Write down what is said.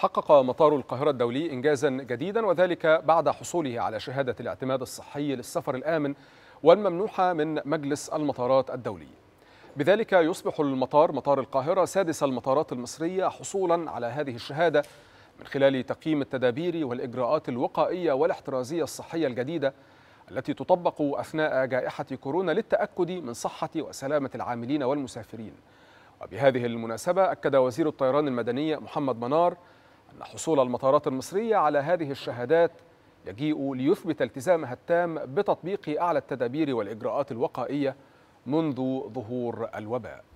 حقق مطار القاهرة الدولي إنجازا جديدا وذلك بعد حصوله على شهادة الاعتماد الصحي للسفر الآمن والممنوحة من مجلس المطارات الدولي بذلك يصبح المطار مطار القاهرة سادس المطارات المصرية حصولا على هذه الشهادة من خلال تقييم التدابير والإجراءات الوقائية والاحترازية الصحية الجديدة التي تطبق أثناء جائحة كورونا للتأكد من صحة وسلامة العاملين والمسافرين وبهذه المناسبة أكد وزير الطيران المدني محمد منار أن حصول المطارات المصرية على هذه الشهادات يجيء ليثبت التزامها التام بتطبيق أعلى التدابير والإجراءات الوقائية منذ ظهور الوباء